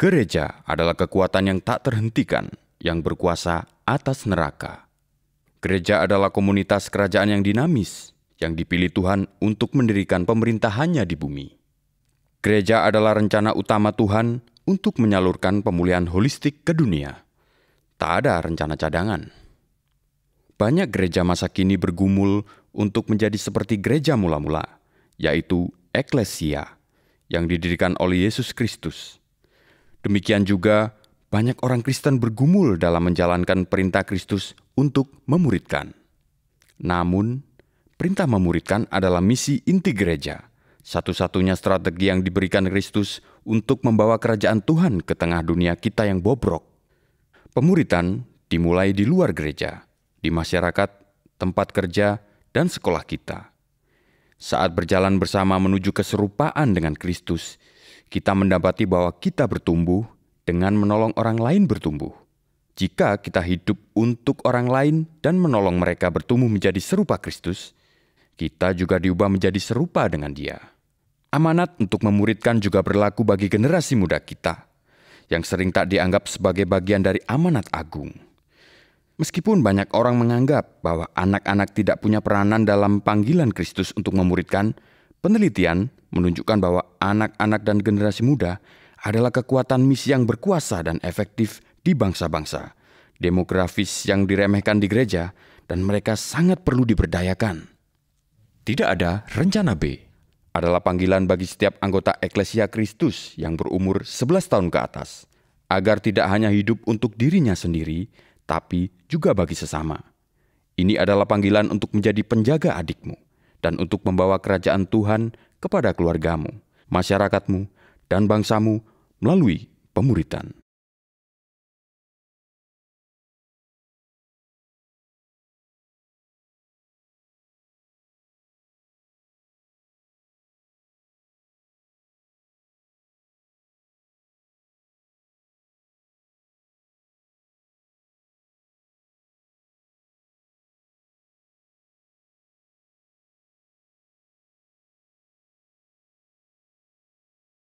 Gereja adalah kekuatan yang tak terhentikan yang berkuasa atas neraka. Gereja adalah komunitas kerajaan yang dinamis yang dipilih Tuhan untuk mendirikan pemerintahannya di bumi. Gereja adalah rencana utama Tuhan untuk menyalurkan pemulihan holistik ke dunia. Tak ada rencana cadangan. Banyak gereja masa kini bergumul untuk menjadi seperti gereja mula-mula, yaitu eklesia yang didirikan oleh Yesus Kristus Demikian juga, banyak orang Kristen bergumul dalam menjalankan perintah Kristus untuk memuridkan. Namun, perintah memuridkan adalah misi inti gereja, satu-satunya strategi yang diberikan Kristus untuk membawa kerajaan Tuhan ke tengah dunia kita yang bobrok. Pemuritan dimulai di luar gereja, di masyarakat, tempat kerja, dan sekolah kita. Saat berjalan bersama menuju keserupaan dengan Kristus, kita mendapati bahwa kita bertumbuh dengan menolong orang lain bertumbuh. Jika kita hidup untuk orang lain dan menolong mereka bertumbuh menjadi serupa Kristus, kita juga diubah menjadi serupa dengan Dia. Amanat untuk memuridkan juga berlaku bagi generasi muda kita yang sering tak dianggap sebagai bagian dari amanat agung. Meskipun banyak orang menganggap bahwa anak-anak tidak punya peranan dalam panggilan Kristus untuk memuridkan, Penelitian menunjukkan bahwa anak-anak dan generasi muda adalah kekuatan misi yang berkuasa dan efektif di bangsa-bangsa, demografis yang diremehkan di gereja, dan mereka sangat perlu diberdayakan. Tidak ada rencana B adalah panggilan bagi setiap anggota Eklesia Kristus yang berumur 11 tahun ke atas, agar tidak hanya hidup untuk dirinya sendiri, tapi juga bagi sesama. Ini adalah panggilan untuk menjadi penjaga adikmu dan untuk membawa kerajaan Tuhan kepada keluargamu, masyarakatmu, dan bangsamu melalui pemuritan.